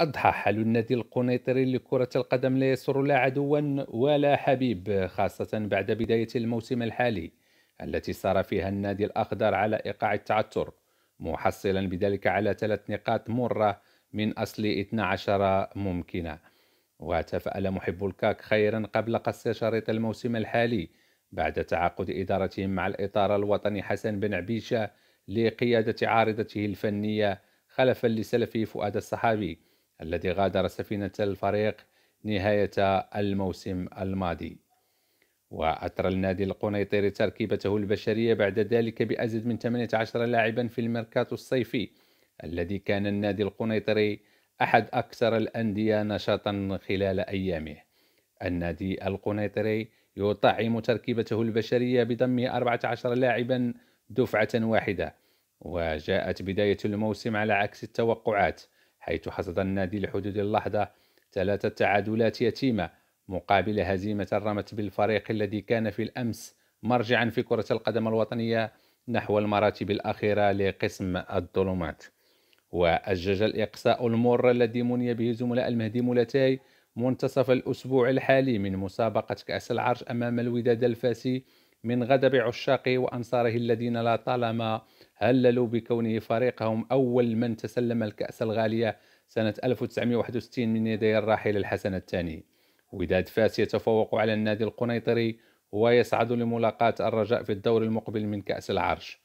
أضحى حال النادي القنيطري لكرة القدم لا يسر لا عدوا ولا حبيب خاصة بعد بداية الموسم الحالي التي سار فيها النادي الأخضر على إيقاع التعثر محصلا بذلك على ثلاث نقاط مرة من أصل 12 ممكنة وتفأل محب الكاك خيرا قبل قص شريط الموسم الحالي بعد تعاقد إدارتهم مع الإطار الوطني حسن بن عبيشة لقيادة عارضته الفنية خلفا لسلفه فؤاد الصحابي الذي غادر سفينة الفريق نهاية الموسم الماضي وأثر النادي القنيطري تركيبته البشرية بعد ذلك بأزيد من 18 لاعبا في الميركاتو الصيفي الذي كان النادي القنيطري أحد أكثر الأندية نشاطا خلال أيامه النادي القنيطري يطعم تركيبته البشرية بضم 14 لاعبا دفعة واحدة وجاءت بداية الموسم على عكس التوقعات حيث حصد النادي لحدود اللحظة ثلاثة تعادلات يتيمة مقابل هزيمة رمت بالفريق الذي كان في الأمس مرجعا في كرة القدم الوطنية نحو المراتب الأخيرة لقسم الظلمات وأجج الإقصاء المر الذي مني به زملاء المهدي مولاتاي منتصف الأسبوع الحالي من مسابقة كأس العرش أمام الوداد الفاسي من غضب عشاقه وأنصاره الذين لا طالما هللوا بكونه فريقهم أول من تسلم الكأس الغالية سنة 1961 من يدي الراحل الحسن الثاني وداد فاس يتفوق على النادي القنيطري ويصعد لملاقاة الرجاء في الدور المقبل من كأس العرش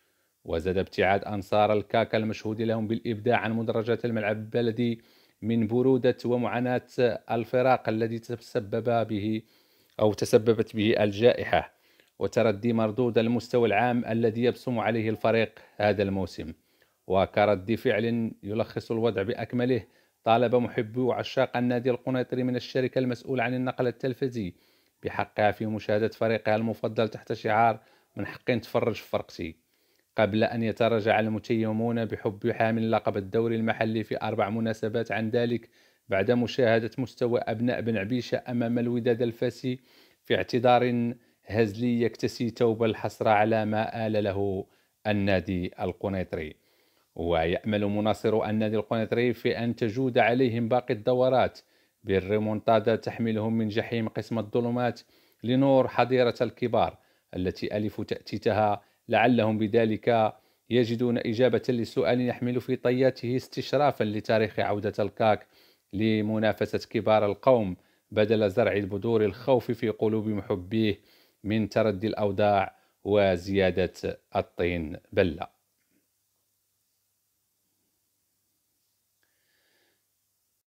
وزاد ابتعاد أنصار الكاكا المشهود لهم بالإبداع عن مدرجات الملعب البلدي من برودة ومعاناة الفراق الذي تسبب به أو تسببت به الجائحة وتردي مردود المستوى العام الذي يبسم عليه الفريق هذا الموسم وكرد فعل يلخص الوضع بأكمله طالب محبي وعشاق النادي القنيطري من الشركة المسؤولة عن النقل التلفزي بحقها في مشاهدة فريقها المفضل تحت شعار من حق تفرج في فرقتي قبل أن يتراجع المتيمون بحب حامل لقب الدوري المحلي في أربع مناسبات عن ذلك بعد مشاهدة مستوى أبناء بن عبيشة أمام الوداد الفاسي في اعتذار هزلي يكتسي توب الحسرة على ما آل له النادي القنيطري ويأمل مناصر النادي القنيطري في أن تجود عليهم باقي الدورات بالريمونتادا تحملهم من جحيم قسم الظلمات لنور حظيرة الكبار التي ألف تأتيتها لعلهم بذلك يجدون إجابة لسؤال يحمل في طياته استشرافا لتاريخ عودة الكاك لمنافسة كبار القوم بدل زرع البذور الخوف في قلوب محبيه من تردي الأوداع وزيادة الطين بلة